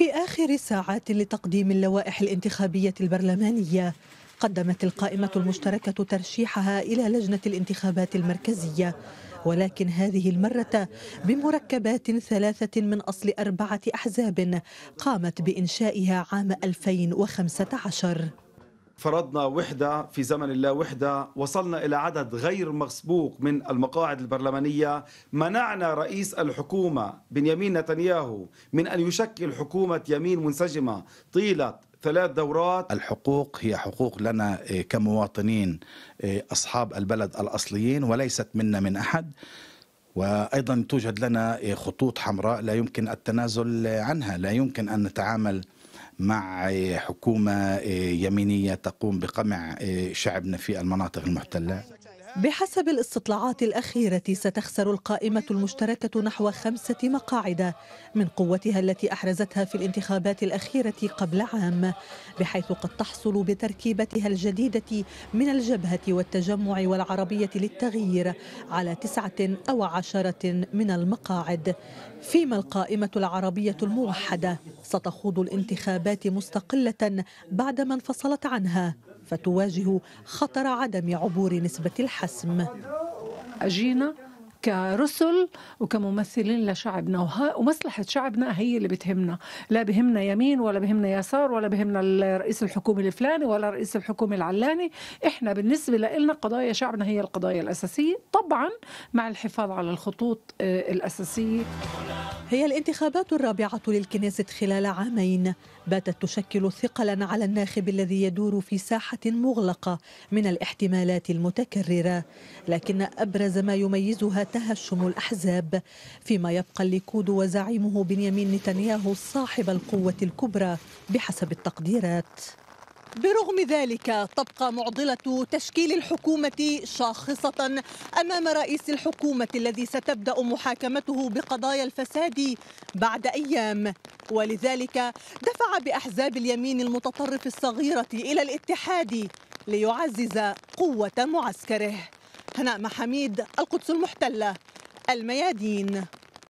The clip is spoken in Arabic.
في آخر الساعات لتقديم اللوائح الانتخابية البرلمانية قدمت القائمة المشتركة ترشيحها إلى لجنة الانتخابات المركزية ولكن هذه المرة بمركبات ثلاثة من أصل أربعة أحزاب قامت بإنشائها عام 2015 فرضنا وحدة في زمن الله وحدة وصلنا إلى عدد غير مسبوق من المقاعد البرلمانية منعنا رئيس الحكومة بنيامين نتنياهو من أن يشكل حكومة يمين منسجمة طيلة ثلاث دورات الحقوق هي حقوق لنا آه، كمواطنين آه، أصحاب البلد الأصليين وليست منا من أحد وأيضا توجد لنا آه، خطوط حمراء لا يمكن التنازل عنها لا يمكن أن نتعامل مع آه، حكومة آه، يمينية تقوم بقمع آه، شعبنا في المناطق المحتلة بحسب الاستطلاعات الأخيرة ستخسر القائمة المشتركة نحو خمسة مقاعد من قوتها التي أحرزتها في الانتخابات الأخيرة قبل عام بحيث قد تحصل بتركيبتها الجديدة من الجبهة والتجمع والعربية للتغيير على تسعة أو عشرة من المقاعد فيما القائمة العربية الموحدة ستخوض الانتخابات مستقلة بعدما انفصلت عنها فتواجه خطر عدم عبور نسبة الحسم أجينا كرسل وكممثلين لشعبنا ومصلحة شعبنا هي اللي بتهمنا لا بهمنا يمين ولا بهمنا يسار ولا بهمنا رئيس الحكومة الفلاني ولا رئيس الحكومة العلاني إحنا بالنسبة لنا قضايا شعبنا هي القضايا الأساسية طبعا مع الحفاظ على الخطوط آه، الأساسية هي الانتخابات الرابعة للكنيسة خلال عامين باتت تشكل ثقلا على الناخب الذي يدور في ساحة مغلقة من الاحتمالات المتكررة لكن أبرز ما يميزها تهشم الأحزاب فيما يبقى الليكود وزعيمه بنيامين نتنياهو صاحب القوة الكبرى بحسب التقديرات برغم ذلك تبقى معضلة تشكيل الحكومة شاخصة أمام رئيس الحكومة الذي ستبدأ محاكمته بقضايا الفساد بعد أيام ولذلك دفع بأحزاب اليمين المتطرف الصغيرة إلى الاتحاد ليعزز قوة معسكره هناء محميد القدس المحتلة الميادين